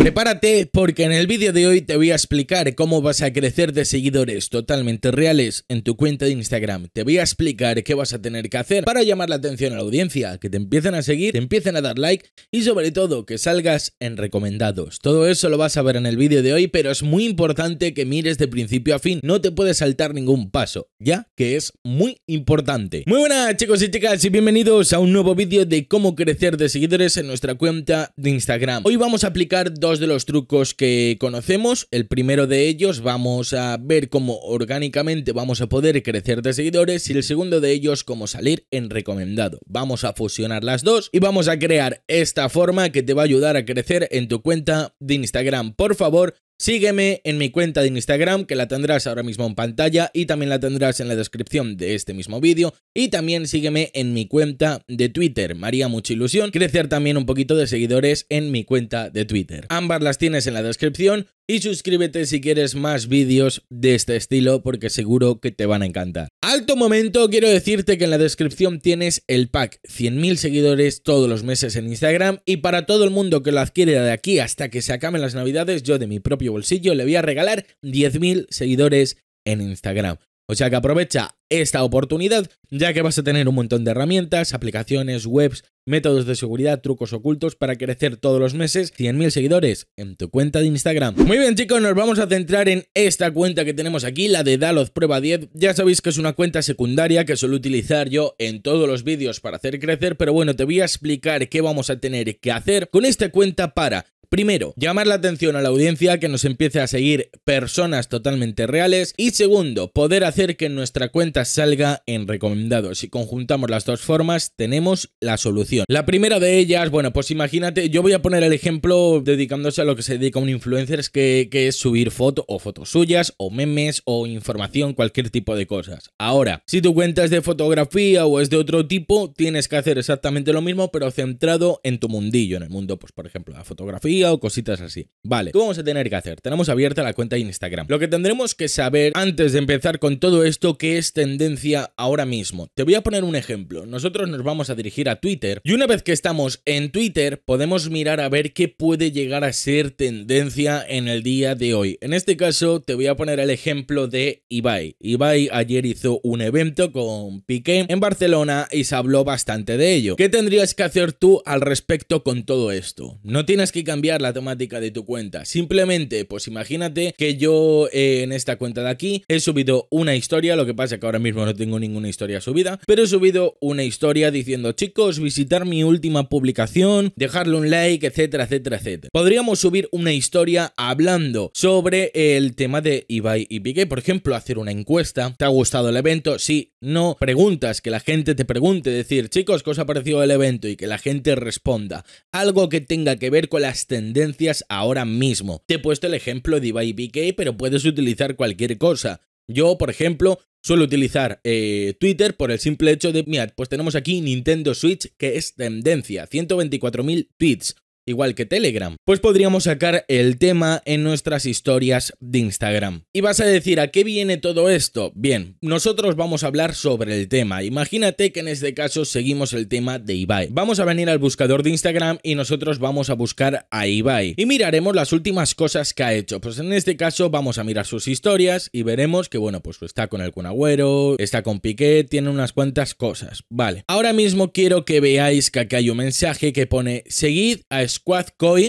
Prepárate porque en el vídeo de hoy te voy a explicar cómo vas a crecer de seguidores totalmente reales en tu cuenta de Instagram. Te voy a explicar qué vas a tener que hacer para llamar la atención a la audiencia, que te empiecen a seguir, te empiecen a dar like y sobre todo que salgas en recomendados. Todo eso lo vas a ver en el vídeo de hoy, pero es muy importante que mires de principio a fin, no te puedes saltar ningún paso, ya que es muy importante. Muy buenas chicos y chicas y bienvenidos a un nuevo vídeo de cómo crecer de seguidores en nuestra cuenta de Instagram. Hoy vamos a aplicar dos de los trucos que conocemos. El primero de ellos vamos a ver cómo orgánicamente vamos a poder crecer de seguidores y el segundo de ellos cómo salir en recomendado. Vamos a fusionar las dos y vamos a crear esta forma que te va a ayudar a crecer en tu cuenta de Instagram. Por favor, Sígueme en mi cuenta de Instagram, que la tendrás ahora mismo en pantalla y también la tendrás en la descripción de este mismo vídeo. Y también sígueme en mi cuenta de Twitter, María, mucha ilusión crecer también un poquito de seguidores en mi cuenta de Twitter. Ambas las tienes en la descripción y suscríbete si quieres más vídeos de este estilo porque seguro que te van a encantar. Alto momento, quiero decirte que en la descripción tienes el pack 100.000 seguidores todos los meses en Instagram y para todo el mundo que lo adquiere de aquí hasta que se acaben las navidades, yo de mi propio bolsillo le voy a regalar 10.000 seguidores en Instagram. O sea que aprovecha esta oportunidad, ya que vas a tener un montón de herramientas, aplicaciones, webs, métodos de seguridad, trucos ocultos para crecer todos los meses 100.000 seguidores en tu cuenta de Instagram. Muy bien chicos, nos vamos a centrar en esta cuenta que tenemos aquí, la de Dalos Prueba 10. Ya sabéis que es una cuenta secundaria que suelo utilizar yo en todos los vídeos para hacer crecer, pero bueno, te voy a explicar qué vamos a tener que hacer con esta cuenta para Primero, llamar la atención a la audiencia que nos empiece a seguir personas totalmente reales. Y segundo, poder hacer que nuestra cuenta salga en recomendados. Si conjuntamos las dos formas, tenemos la solución. La primera de ellas, bueno, pues imagínate, yo voy a poner el ejemplo dedicándose a lo que se dedica un influencer, que, es subir fotos o fotos suyas, o memes, o información, cualquier tipo de cosas. Ahora, si tu cuenta es de fotografía o es de otro tipo, tienes que hacer exactamente lo mismo, pero centrado en tu mundillo, en el mundo, pues por ejemplo, la fotografía o cositas así. Vale, ¿qué vamos a tener que hacer? Tenemos abierta la cuenta de Instagram. Lo que tendremos que saber antes de empezar con todo esto que es tendencia ahora mismo. Te voy a poner un ejemplo. Nosotros nos vamos a dirigir a Twitter y una vez que estamos en Twitter podemos mirar a ver qué puede llegar a ser tendencia en el día de hoy. En este caso te voy a poner el ejemplo de Ibai. Ibai ayer hizo un evento con Piqué en Barcelona y se habló bastante de ello. ¿Qué tendrías que hacer tú al respecto con todo esto? No tienes que cambiar la temática de tu cuenta. Simplemente, pues imagínate que yo eh, en esta cuenta de aquí he subido una historia, lo que pasa que ahora mismo no tengo ninguna historia subida, pero he subido una historia diciendo, chicos, visitar mi última publicación, dejarle un like, etcétera, etcétera, etcétera. Podríamos subir una historia hablando sobre el tema de Ibai y Piqué, por ejemplo, hacer una encuesta, ¿te ha gustado el evento? Sí, no preguntas, que la gente te pregunte, decir, chicos, ¿qué os ha parecido el evento? Y que la gente responda. Algo que tenga que ver con las tendencias ahora mismo. Te he puesto el ejemplo de Ibai pero puedes utilizar cualquier cosa. Yo, por ejemplo, suelo utilizar eh, Twitter por el simple hecho de, mirad, pues tenemos aquí Nintendo Switch, que es tendencia, 124.000 tweets igual que Telegram, pues podríamos sacar el tema en nuestras historias de Instagram. Y vas a decir, ¿a qué viene todo esto? Bien, nosotros vamos a hablar sobre el tema. Imagínate que en este caso seguimos el tema de Ibai. Vamos a venir al buscador de Instagram y nosotros vamos a buscar a Ibai. Y miraremos las últimas cosas que ha hecho. Pues en este caso vamos a mirar sus historias y veremos que, bueno, pues está con el kunagüero, está con Piqué, tiene unas cuantas cosas. Vale, ahora mismo quiero que veáis que aquí hay un mensaje que pone seguid a Squad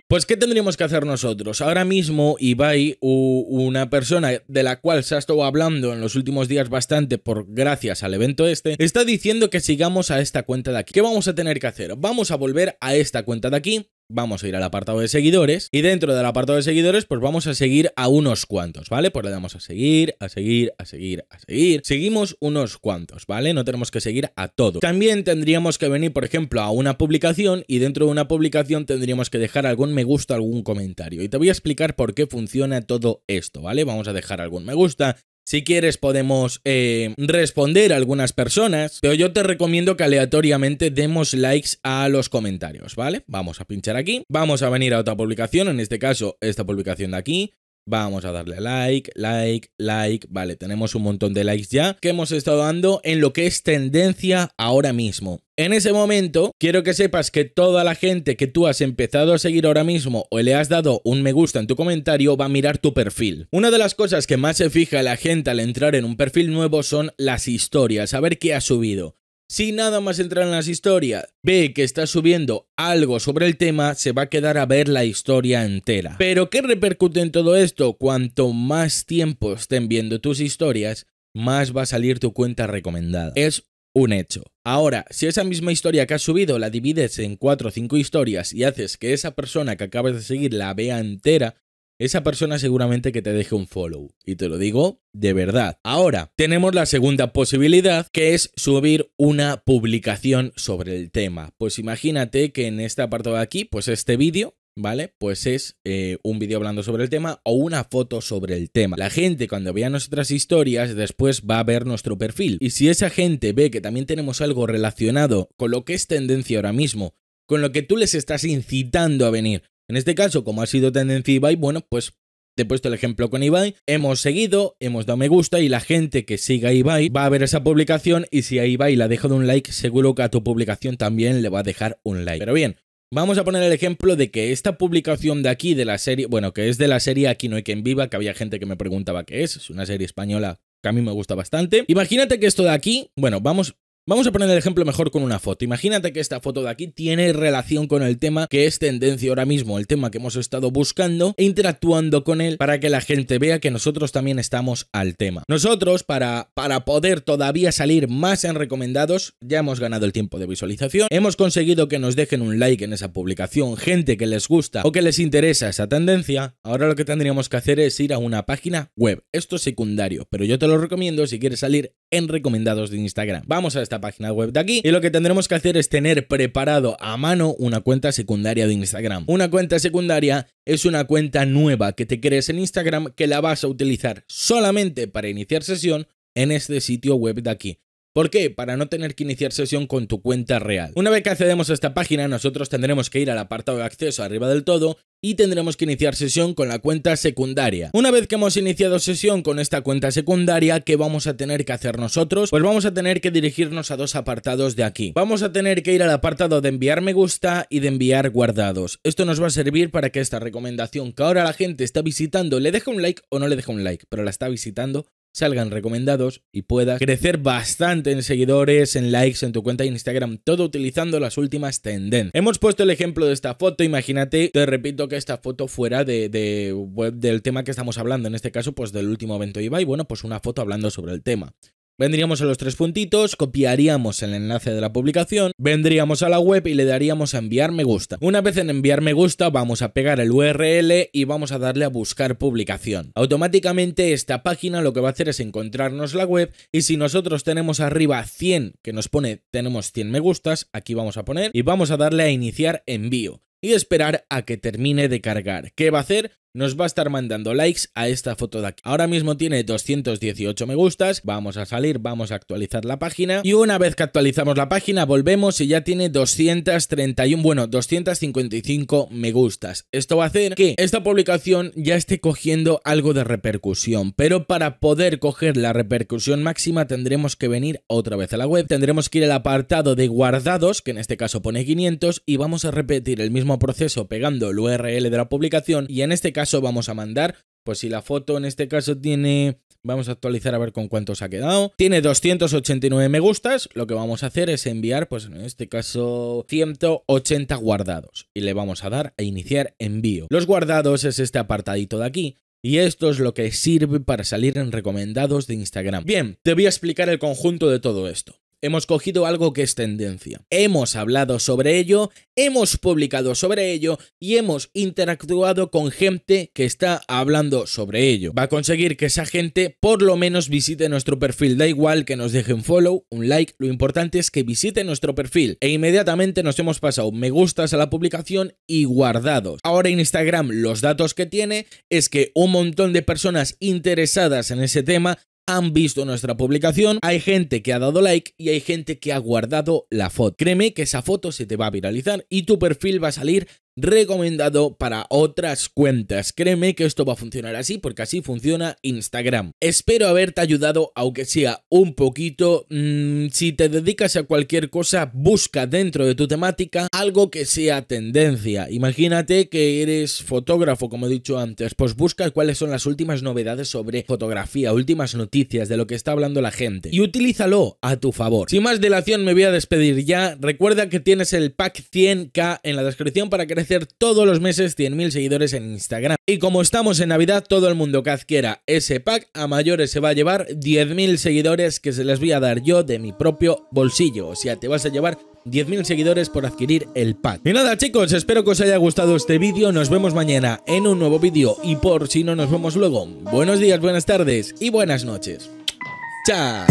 pues ¿qué tendríamos que hacer nosotros? Ahora mismo Ibai, una persona de la cual se ha estado hablando en los últimos días bastante por gracias al evento este, está diciendo que sigamos a esta cuenta de aquí. ¿Qué vamos a tener que hacer? Vamos a volver a esta cuenta de aquí vamos a ir al apartado de seguidores y dentro del apartado de seguidores pues vamos a seguir a unos cuantos, ¿vale? Pues le damos a seguir, a seguir, a seguir, a seguir. Seguimos unos cuantos, ¿vale? No tenemos que seguir a todo. También tendríamos que venir, por ejemplo, a una publicación y dentro de una publicación tendríamos que dejar algún me gusta, algún comentario. Y te voy a explicar por qué funciona todo esto, ¿vale? Vamos a dejar algún me gusta, si quieres podemos eh, responder a algunas personas, pero yo te recomiendo que aleatoriamente demos likes a los comentarios, ¿vale? Vamos a pinchar aquí, vamos a venir a otra publicación, en este caso esta publicación de aquí, Vamos a darle like, like, like. Vale, tenemos un montón de likes ya que hemos estado dando en lo que es tendencia ahora mismo. En ese momento, quiero que sepas que toda la gente que tú has empezado a seguir ahora mismo o le has dado un me gusta en tu comentario va a mirar tu perfil. Una de las cosas que más se fija la gente al entrar en un perfil nuevo son las historias, a ver qué ha subido. Si nada más entrar en las historias ve que está subiendo algo sobre el tema, se va a quedar a ver la historia entera. Pero ¿qué repercute en todo esto? Cuanto más tiempo estén viendo tus historias, más va a salir tu cuenta recomendada. Es un hecho. Ahora, si esa misma historia que has subido la divides en 4 o 5 historias y haces que esa persona que acabas de seguir la vea entera, esa persona seguramente que te deje un follow. Y te lo digo de verdad. Ahora, tenemos la segunda posibilidad, que es subir una publicación sobre el tema. Pues imagínate que en este apartado de aquí, pues este vídeo, ¿vale? Pues es eh, un vídeo hablando sobre el tema o una foto sobre el tema. La gente cuando vea nuestras historias después va a ver nuestro perfil. Y si esa gente ve que también tenemos algo relacionado con lo que es tendencia ahora mismo, con lo que tú les estás incitando a venir, en este caso, como ha sido tendencia Ibai, bueno, pues te he puesto el ejemplo con Ibai, hemos seguido, hemos dado me gusta y la gente que siga a Ibai va a ver esa publicación y si a Ibai la ha de un like, seguro que a tu publicación también le va a dejar un like. Pero bien, Vamos a poner el ejemplo de que esta publicación de aquí, de la serie, bueno, que es de la serie Aquí no hay quien viva, que había gente que me preguntaba qué es, es una serie española que a mí me gusta bastante. Imagínate que esto de aquí, bueno, vamos, Vamos a poner el ejemplo mejor con una foto. Imagínate que esta foto de aquí tiene relación con el tema que es tendencia ahora mismo, el tema que hemos estado buscando e interactuando con él para que la gente vea que nosotros también estamos al tema. Nosotros, para, para poder todavía salir más en recomendados, ya hemos ganado el tiempo de visualización, hemos conseguido que nos dejen un like en esa publicación, gente que les gusta o que les interesa esa tendencia. Ahora lo que tendríamos que hacer es ir a una página web. Esto es secundario, pero yo te lo recomiendo si quieres salir en recomendados de Instagram. Vamos a esta página web de aquí y lo que tendremos que hacer es tener preparado a mano una cuenta secundaria de Instagram. Una cuenta secundaria es una cuenta nueva que te crees en Instagram que la vas a utilizar solamente para iniciar sesión en este sitio web de aquí. ¿Por qué? Para no tener que iniciar sesión con tu cuenta real. Una vez que accedemos a esta página, nosotros tendremos que ir al apartado de acceso arriba del todo y tendremos que iniciar sesión con la cuenta secundaria. Una vez que hemos iniciado sesión con esta cuenta secundaria, ¿qué vamos a tener que hacer nosotros? Pues vamos a tener que dirigirnos a dos apartados de aquí. Vamos a tener que ir al apartado de enviar me gusta y de enviar guardados. Esto nos va a servir para que esta recomendación que ahora la gente está visitando le deje un like o no le deje un like, pero la está visitando, salgan recomendados y puedas crecer bastante en seguidores, en likes, en tu cuenta de Instagram, todo utilizando las últimas tendencias. Hemos puesto el ejemplo de esta foto, imagínate, te repito que esta foto fuera de, del tema que estamos hablando, en este caso pues del último evento iba y bueno, pues una foto hablando sobre el tema. Vendríamos a los tres puntitos, copiaríamos el enlace de la publicación, vendríamos a la web y le daríamos a enviar me gusta. Una vez en enviar me gusta vamos a pegar el URL y vamos a darle a buscar publicación. Automáticamente esta página lo que va a hacer es encontrarnos la web y si nosotros tenemos arriba 100 que nos pone tenemos 100 me gustas, aquí vamos a poner y vamos a darle a iniciar envío y esperar a que termine de cargar. ¿Qué va a hacer? nos va a estar mandando likes a esta foto de aquí. Ahora mismo tiene 218 me gustas, vamos a salir, vamos a actualizar la página y una vez que actualizamos la página volvemos y ya tiene 231, bueno, 255 me gustas. Esto va a hacer que esta publicación ya esté cogiendo algo de repercusión, pero para poder coger la repercusión máxima tendremos que venir otra vez a la web, tendremos que ir al apartado de guardados, que en este caso pone 500 y vamos a repetir el mismo proceso pegando el URL de la publicación y en este caso caso vamos a mandar, pues si la foto en este caso tiene... Vamos a actualizar a ver con cuántos ha quedado. Tiene 289 me gustas. Lo que vamos a hacer es enviar, pues en este caso, 180 guardados. Y le vamos a dar a iniciar envío. Los guardados es este apartadito de aquí. Y esto es lo que sirve para salir en recomendados de Instagram. Bien, te voy a explicar el conjunto de todo esto hemos cogido algo que es tendencia. Hemos hablado sobre ello, hemos publicado sobre ello y hemos interactuado con gente que está hablando sobre ello. Va a conseguir que esa gente por lo menos visite nuestro perfil. Da igual que nos deje un follow, un like, lo importante es que visite nuestro perfil. E inmediatamente nos hemos pasado me gustas a la publicación y guardados. Ahora en Instagram los datos que tiene es que un montón de personas interesadas en ese tema han visto nuestra publicación, hay gente que ha dado like y hay gente que ha guardado la foto. Créeme que esa foto se te va a viralizar y tu perfil va a salir recomendado para otras cuentas. Créeme que esto va a funcionar así porque así funciona Instagram. Espero haberte ayudado, aunque sea un poquito. Mm, si te dedicas a cualquier cosa, busca dentro de tu temática algo que sea tendencia. Imagínate que eres fotógrafo, como he dicho antes, pues busca cuáles son las últimas novedades sobre fotografía, últimas noticias de lo que está hablando la gente y utilízalo a tu favor. Sin más dilación, me voy a despedir ya. Recuerda que tienes el pack 100k en la descripción para que Hacer todos los meses 100.000 seguidores en Instagram. Y como estamos en Navidad, todo el mundo que adquiera ese pack a mayores se va a llevar 10.000 seguidores que se les voy a dar yo de mi propio bolsillo. O sea, te vas a llevar 10.000 seguidores por adquirir el pack. Y nada chicos, espero que os haya gustado este vídeo, nos vemos mañana en un nuevo vídeo y por si no nos vemos luego, buenos días, buenas tardes y buenas noches. ¡Chao!